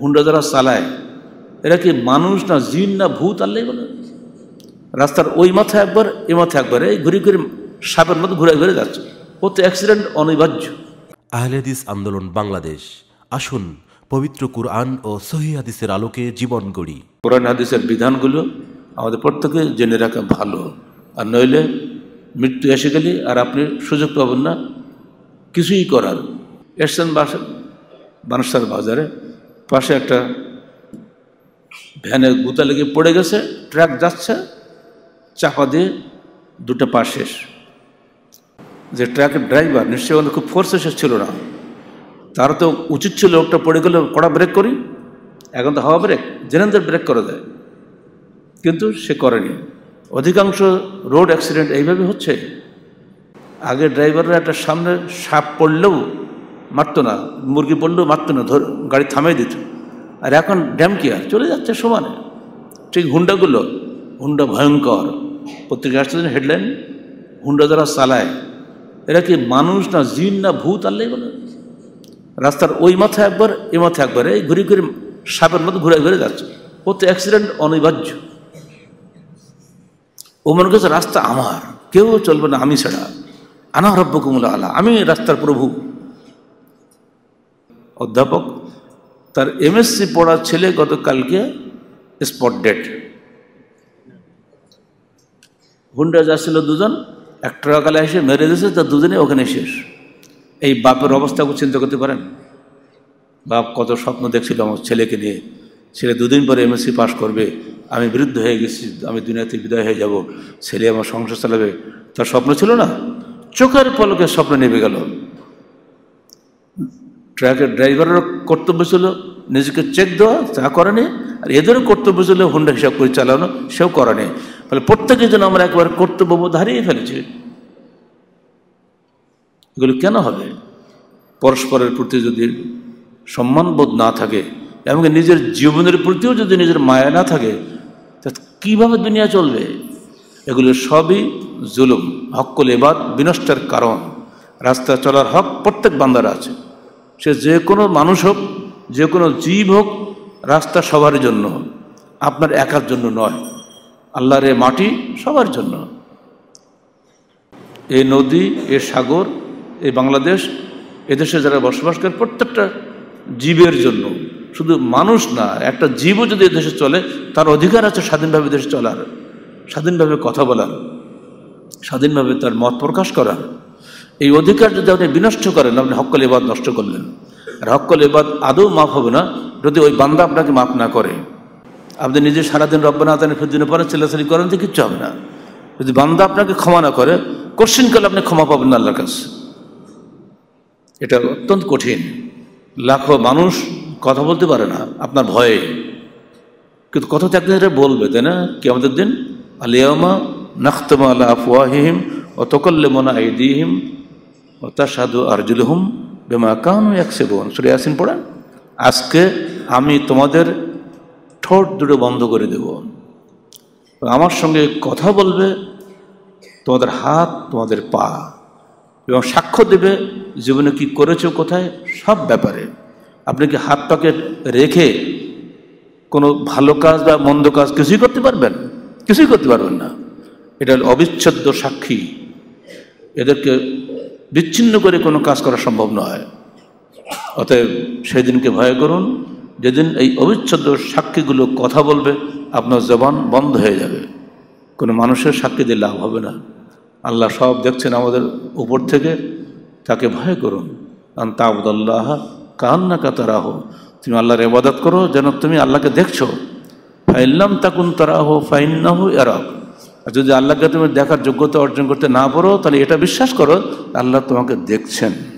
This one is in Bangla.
হুন্ডা যারা চালায় এরা কি মানুষ না জিন না ভূত আল্লাহ বলে রাস্তার ওই মাথায় একবার এ মাথায় একবার এই ঘুরে ঘুরে সাপের মতো ঘুরে ঘুরে যাচ্ছে ও তো অ্যাক্সিডেন্ট অনিবার্য আহলেদিস আন্দোলন বাংলাদেশ আসুন পবিত্র কোরআন ও সহি হাদিসের আলোকে জীবন গড়ি কোরআন হাদিসের বিধানগুলো আমাদের প্রত্যেকে জেনে রাখা ভালো আর নইলে মৃত্যু এসে গেলে আর আপনি সুযোগ পাবেন না কিছুই করার এসছেন বাসা বানসার বাজারে পাশে একটা ভ্যানের গুতা লেগে পড়ে গেছে ট্র্যাক যাচ্ছে চাপা দিয়ে দুটো পা শেষ যে ট্র্যাকের ড্রাইভার নিশ্চয়ই অনেক খুব ফোর্সে শেষ ছিল না তার তো উচিত ছিল লোকটা পড়ে গেলে কড়া ব্রেক করি এখন তো হাওয়া ব্রেক জেনেন্দ্রের ব্রেক করা যায় কিন্তু সে করেনি অধিকাংশ রোড অ্যাক্সিডেন্ট এইভাবে হচ্ছে আগে ড্রাইভাররা একটা সামনে সাপ পড়লেও মারতো না মুরগি পড়লেও মারতো না ধর গাড়ি থামিয়ে দিত আর এখন ড্যাম কি আর চলে যাচ্ছে সমানে ঠিক হুন্ডাগুলো হুন্ডা ভয়ঙ্কর পত্রিকা আসতে হেডলাইন হুন্ডা যারা চালায় এরা কি মানুষ না জিন না ভূত আনলে বলে রাস্তার ওই মাথায় একবার এ মাথায় একবার এই ঘুরে ঘুরে সাপের মতো ঘুরে ঘুরে যাচ্ছে প্রত্যেক অ্যাক্সিডেন্ট অনিবার্য ও মনে করছে রাস্তা আমার কেউ চলবে না আমি ছাড়া আনা রব্য কুমলা আলা আমি রাস্তার প্রভু অধ্যাপক তার এমএসসি পড়ার ছেলে গতকালকে স্পট ডেট হুন্ডা যাচ্ছিল দুজন এক ট্রাকালে এসে মেরে দিয়েছে তার দুজনে ওখানে শেষ এই বাপের অবস্থা চিন্তা করতে পারেন বাপ কত স্বপ্ন দেখছিল আমার ছেলেকে নিয়ে ছেলে দুদিন পরে এমএসসি পাশ করবে আমি বিরুদ্ধ হয়ে গেছি আমি দুনিয়াতে বিদায় হয়ে যাব ছেলে আমার সংসার চালাবে তার স্বপ্ন ছিল না চোখের পলকে স্বপ্ন নেমে গেল ট্রাকের ড্রাইভারেরও কর্তব্য ছিল নিজেকে চেক দেওয়া তা করেনি আর এদেরও কর্তব্য ছিল হুন্ডা হিসাব করে চালানো সেও করেনি ফলে প্রত্যেকের জন্য আমরা একবার কর্তব্যবোধ হারিয়ে ফেলেছি এগুলো কেন হবে পরস্পরের প্রতি যদি সম্মানবোধ না থাকে এমনকি নিজের জীবনের প্রতিও যদি নিজের মায়া না থাকে তা কীভাবে দুনিয়া চলবে এগুলো সবই জুলুম হক্কল এবাদ বিনষ্টের কারণ রাস্তা চলার হক প্রত্যেক বান্দারা আছে সে যে কোনো মানুষ হোক যে কোনো জীব হোক রাস্তা সবার জন্য আপনার একার জন্য নয় আল্লাহর এ মাটি সবার জন্য এ নদী এ সাগর এ বাংলাদেশ এদেশে যারা বসবাস করে প্রত্যেকটা জীবের জন্য শুধু মানুষ না একটা জীবও যদি দেশে চলে তার অধিকার আছে স্বাধীনভাবে দেশে চলার স্বাধীনভাবে কথা বলার স্বাধীনভাবে তার মত প্রকাশ করার এই অধিকার যদি আপনি বিনষ্ট করেন আপনি হকল এবাদ নষ্ট করলেন আর হকল এবাদ আদৌ মাফ হবে না যদি ওই বান্দা আপনাকে মাফ না করে আপনি নিজে সারাদিন রব্বানা আদানের ফিরদিনে পরে ছেলাছেলি করেন তো কিচ্ছু হবে না যদি বান্দা আপনাকে ক্ষমা না করে কোশ্চিন করলে আপনি ক্ষমা পাবেন না আল্লাহর কাছে এটা অত্যন্ত কঠিন লাখো মানুষ কথা বলতে পারে না আপনার ভয়ে কিন্তু কথা তো একদিন বলবে তাই না কি আমাদের দিন আলিয়ামা নাখতমা আল্লাহ আফওয়াহিম ও তোকল্লেমনা আইদিহিম ও তা সাধু আরজুল হুম বেমা কান একসে বোন সুরে আসিন পড়েন আজকে আমি তোমাদের ঠোঁট দুটো বন্ধ করে দেব আমার সঙ্গে কথা বলবে তোমাদের হাত তোমাদের পা এবং সাক্ষ্য দেবে জীবনে কি করেছো কোথায় সব ব্যাপারে আপনি কি হাত পাকে রেখে কোনো ভালো কাজ বা মন্দ কাজ কিছুই করতে পারবেন কিছুই করতে পারবেন না এটা অবিচ্ছেদ্য সাক্ষী এদেরকে বিচ্ছিন্ন করে কোনো কাজ করা সম্ভব নয় অতএব সেদিনকে ভয় করুন যেদিন এই অবিচ্ছেদ্য সাক্ষীগুলো কথা বলবে আপনার জবান বন্ধ হয়ে যাবে কোনো মানুষের সাক্ষী দিয়ে লাভ হবে না আল্লাহ সব দেখছেন আমাদের উপর থেকে তাকে ভয় করুন কারণ তাবদাল্লাহ কান্না কাতারাহ তুমি আল্লাহর ইবাদত করো যেন তুমি আল্লাহকে দেখছো ফাইল্লাম তাকুন তারাহ ফাইন্নাহু এরাক আর যদি আল্লাহকে তুমি দেখার যোগ্যতা অর্জন করতে না পারো তাহলে এটা বিশ্বাস করো আল্লাহ তোমাকে দেখছেন